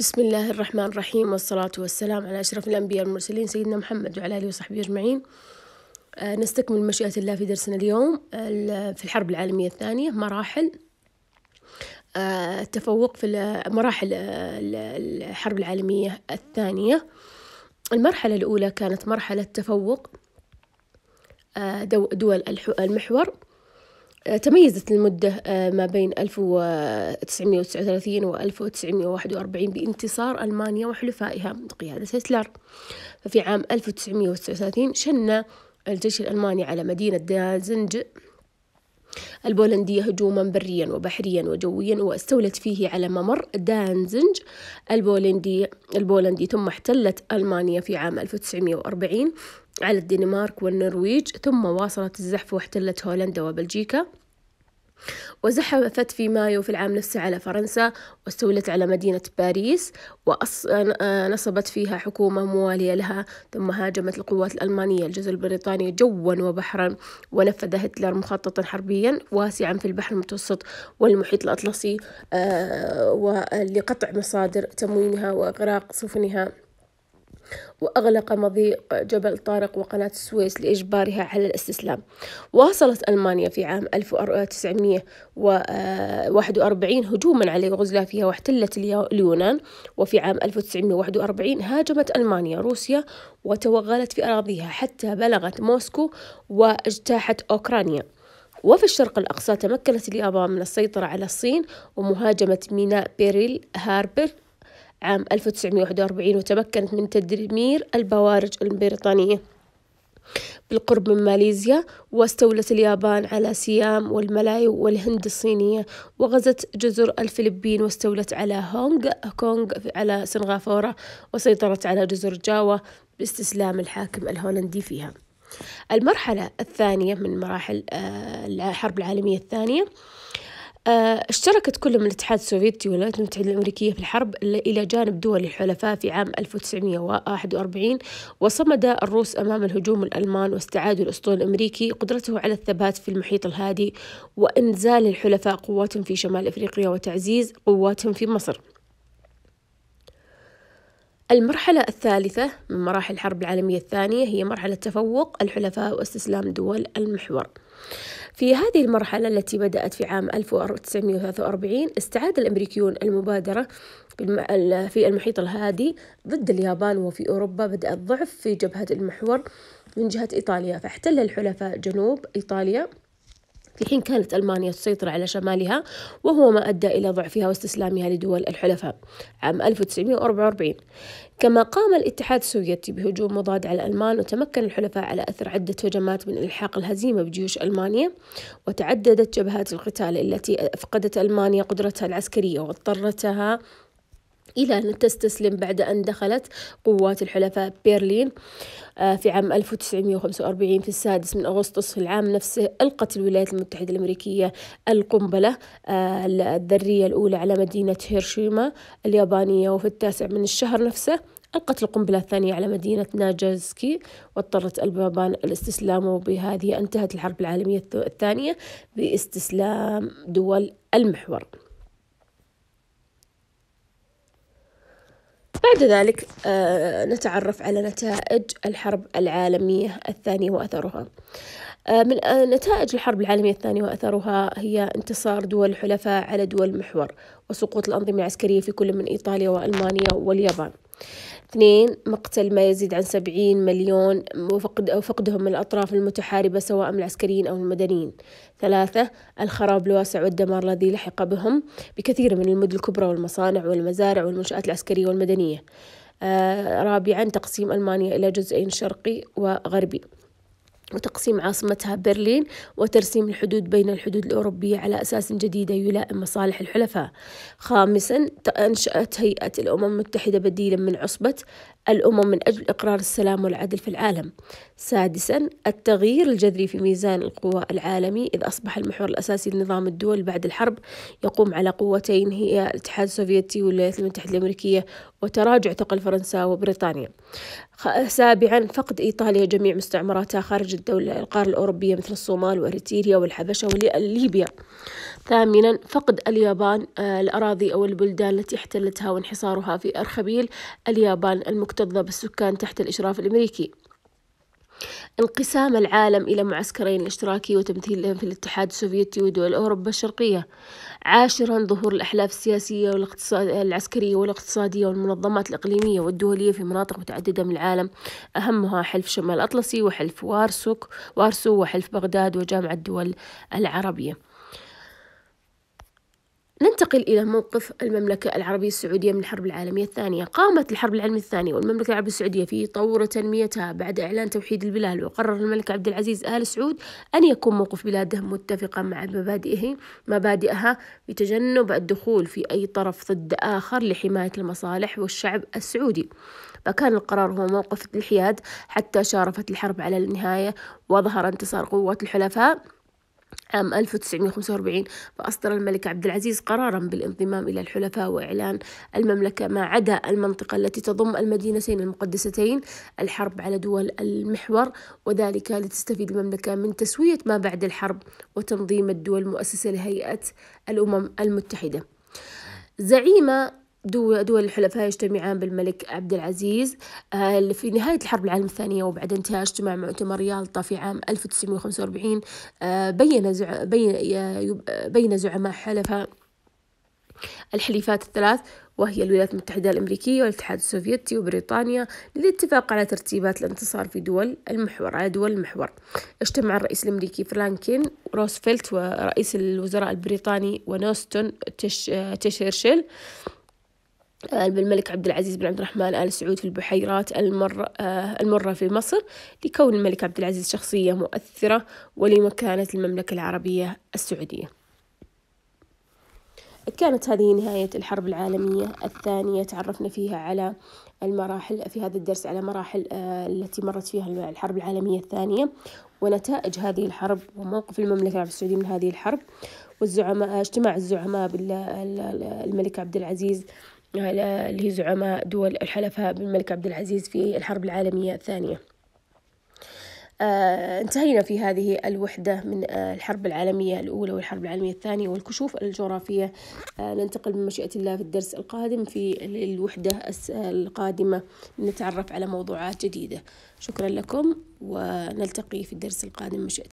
بسم الله الرحمن الرحيم والصلاة والسلام على أشرف الأنبياء والمرسلين سيدنا محمد وعلى آله وصحبه أجمعين آه، نستكمل مشيئة الله في درسنا اليوم في الحرب العالمية الثانية مراحل آه، التفوق في مراحل آه، الحرب العالمية الثانية المرحلة الأولى كانت مرحلة تفوق دول المحور آه، تميزت المدة آه، ما بين 1939 و 1941 بانتصار ألمانيا وحلفائها بقيادة هتلر ففي عام 1939 شن الجيش الألماني على مدينة دازنج البولندية هجوما بريا وبحريا وجويا واستولت فيه على ممر دانزنج البولندي البولندي ثم احتلت ألمانيا في عام 1940 على الدنمارك والنرويج ثم واصلت الزحف واحتلت هولندا وبلجيكا وزحفت في مايو في العام نفسه على فرنسا واستولت على مدينة باريس ونصبت آه، فيها حكومة موالية لها ثم هاجمت القوات الألمانية الجزر البريطاني جوا وبحرا ونفذ هتلر مخططا حربيا واسعا في البحر المتوسط والمحيط الأطلسي آه، ولقطع مصادر تموينها وإغراق سفنها وأغلق مضيق جبل طارق وقناة السويس لإجبارها على الاستسلام واصلت ألمانيا في عام 1941 هجوما على يوغوسلافيا واحتلت اليونان وفي عام 1941 هاجمت ألمانيا روسيا وتوغلت في أراضيها حتى بلغت موسكو واجتاحت أوكرانيا وفي الشرق الأقصى تمكنت اليابان من السيطرة على الصين ومهاجمة ميناء بيريل هاربر عام 1941 وتمكنت من تدمير البوارج البريطانية بالقرب من ماليزيا واستولت اليابان على سيام والملايو والهند الصينية وغزت جزر الفلبين واستولت على هونغ كونغ على سنغافورة وسيطرت على جزر جاوا باستسلام الحاكم الهولندي فيها المرحلة الثانية من مراحل آه، الحرب العالمية الثانية آه، اشتركت كل من الاتحاد السوفيتي والولايات المتحدة الأمريكية في الحرب إلى جانب دول الحلفاء في عام 1941 وصمد الروس أمام الهجوم الألمان واستعادوا الأسطول الأمريكي قدرته على الثبات في المحيط الهادي وإنزال الحلفاء قواتهم في شمال إفريقيا وتعزيز قواتهم في مصر المرحلة الثالثة من مراحل الحرب العالمية الثانية هي مرحلة تفوق الحلفاء واستسلام دول المحور في هذه المرحلة التي بدأت في عام 1943 استعاد الأمريكيون المبادرة في المحيط الهادي ضد اليابان وفي أوروبا بدأ الضعف في جبهة المحور من جهة إيطاليا فاحتل الحلفاء جنوب إيطاليا في حين كانت ألمانيا تسيطر على شمالها وهو ما أدى إلى ضعفها واستسلامها لدول الحلفاء عام 1944 كما قام الاتحاد السوفيتي بهجوم مضاد على الألمان وتمكن الحلفاء على أثر عدة هجمات من إلحاق الهزيمة بجيوش ألمانيا وتعددت جبهات القتال التي أفقدت ألمانيا قدرتها العسكرية واضطرتها إلى أن تستسلم بعد أن دخلت قوات الحلفاء برلين آه، في عام 1945 في السادس من أغسطس في العام نفسه ألقت الولايات المتحدة الأمريكية القنبلة آه، الذرية الأولى على مدينة هيرشيما اليابانية وفي التاسع من الشهر نفسه ألقت القنبلة الثانية على مدينة ناجازكي واضطرت اليابان الاستسلام وبهذه انتهت الحرب العالمية الثانية باستسلام دول المحور بعد ذلك آه، نتعرف على نتائج الحرب العالمية الثانية وأثرها آه، من آه، نتائج الحرب العالمية الثانية وأثرها هي انتصار دول الحلفاء على دول المحور وسقوط الأنظمة العسكرية في كل من إيطاليا وألمانيا واليابان اثنين مقتل ما يزيد عن سبعين مليون وفقد أو فقدهم من الأطراف المتحاربة سواء من العسكريين أو المدنيين ثلاثة الخراب الواسع والدمار الذي لحق بهم بكثير من المدن الكبرى والمصانع والمزارع والمنشآت العسكرية والمدنية آه رابعا تقسيم ألمانيا إلى جزئين شرقي وغربي وتقسيم عاصمتها برلين وترسيم الحدود بين الحدود الأوروبية على أساس جديدة يلائم مصالح الحلفاء خامسا أنشأت هيئة الأمم المتحدة بديلا من عصبة الأمم من أجل إقرار السلام والعدل في العالم سادسا التغيير الجذري في ميزان القوى العالمي إذ أصبح المحور الأساسي لنظام الدول بعد الحرب يقوم على قوتين هي الاتحاد السوفيتي والولايات المتحدة الأمريكية وتراجع ثقل فرنسا وبريطانيا سابعا فقد إيطاليا جميع مستعمراتها خارج الدولة القارة الأوروبية مثل الصومال وإريتريا والحبشة وليبيا ثامنا فقد اليابان آه، الأراضي أو البلدان التي احتلتها وانحصارها في أرخبيل اليابان المكتظة بالسكان تحت الإشراف الأمريكي انقسام العالم إلى معسكرين الاشتراكي وتمثيلهم في الاتحاد السوفيتي ودول أوروبا الشرقية عاشرا ظهور الأحلاف السياسية والاقتصاد العسكرية والاقتصادية والمنظمات الإقليمية والدولية في مناطق متعددة من العالم أهمها حلف شمال الأطلسي وحلف وارسوك وارسو وحلف بغداد وجامعة الدول العربية ننتقل إلى موقف المملكة العربية السعودية من الحرب العالمية الثانية قامت الحرب العالمية الثانية والمملكة العربية السعودية في طور تنميتها بعد إعلان توحيد البلاد وقرر الملك عبد العزيز آل سعود أن يكون موقف بلاده متفقا مع مبادئه مبادئها بتجنب الدخول في أي طرف ضد آخر لحماية المصالح والشعب السعودي فكان القرار هو موقف الحياد حتى شارفت الحرب على النهاية وظهر انتصار قوات الحلفاء عام 1945 فأصدر الملك عبد العزيز قرارا بالانضمام إلى الحلفاء وإعلان المملكة ما عدا المنطقة التي تضم المدينتين المقدستين الحرب على دول المحور وذلك لتستفيد المملكة من تسوية ما بعد الحرب وتنظيم الدول المؤسسة لهيئة الأمم المتحدة زعيمة دول الحلفاء يجتمعان بالملك عبد العزيز آه، في نهاية الحرب العالمية الثانية وبعد انتهاء اجتماع مؤتمر يالطا في عام 1945 آه، بين بين زعماء حلفاء الحليفات الثلاث وهي الولايات المتحدة الأمريكية والاتحاد السوفيتي وبريطانيا للاتفاق على ترتيبات الانتصار في دول المحور على دول المحور اجتمع الرئيس الأمريكي فرانكين روزفلت ورئيس الوزراء البريطاني ونوستون آه، تشرشل تش بالملك آه، عبد العزيز بن عبد الرحمن آل سعود في البحيرات المر آه، المرة في مصر لكون الملك عبد العزيز شخصية مؤثرة ولمكانة المملكة العربية السعودية كانت هذه نهاية الحرب العالمية الثانية تعرفنا فيها على المراحل في هذا الدرس على مراحل آه، التي مرت فيها الحرب العالمية الثانية ونتائج هذه الحرب وموقف المملكة العربية السعودية من هذه الحرب والزعماء اجتماع الزعماء بالملك عبد العزيز اللي هي زعماء دول الحلفاء بالملك عبد العزيز في الحرب العالمية الثانية آه، انتهينا في هذه الوحدة من آه، الحرب العالمية الأولى والحرب العالمية الثانية والكشوف الجغرافية آه، ننتقل بمشيئة الله في الدرس القادم في الوحدة القادمة نتعرف على موضوعات جديدة شكرا لكم ونلتقي في الدرس القادم مشيئة